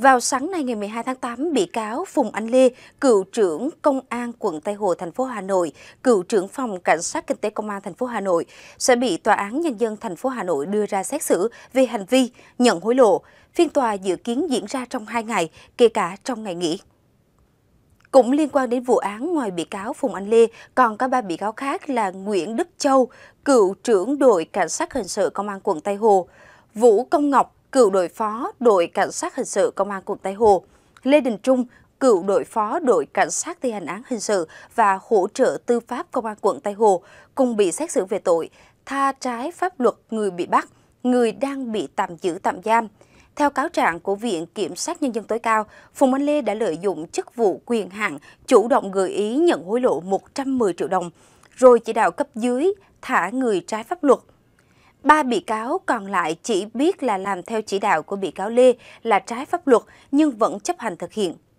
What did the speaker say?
Vào sáng nay ngày 12 tháng 8, bị cáo Phùng Anh Lê, cựu trưởng Công an quận Tây Hồ, thành phố Hà Nội, cựu trưởng phòng Cảnh sát Kinh tế Công an thành phố Hà Nội sẽ bị Tòa án Nhân dân thành phố Hà Nội đưa ra xét xử về hành vi nhận hối lộ. Phiên tòa dự kiến diễn ra trong 2 ngày, kể cả trong ngày nghỉ. Cũng liên quan đến vụ án ngoài bị cáo Phùng Anh Lê, còn có ba bị cáo khác là Nguyễn Đức Châu, cựu trưởng đội Cảnh sát Hình sự Công an quận Tây Hồ, Vũ Công Ngọc, cựu đội phó đội cảnh sát hình sự công an quận Tây Hồ, Lê Đình Trung, cựu đội phó đội cảnh sát thi hành án hình sự và hỗ trợ tư pháp công an quận Tây Hồ cùng bị xét xử về tội tha trái pháp luật người bị bắt, người đang bị tạm giữ tạm giam. Theo cáo trạng của Viện Kiểm sát Nhân dân tối cao, Phùng Anh Lê đã lợi dụng chức vụ quyền hạn chủ động gợi ý nhận hối lộ 110 triệu đồng, rồi chỉ đạo cấp dưới thả người trái pháp luật Ba bị cáo còn lại chỉ biết là làm theo chỉ đạo của bị cáo Lê là trái pháp luật nhưng vẫn chấp hành thực hiện.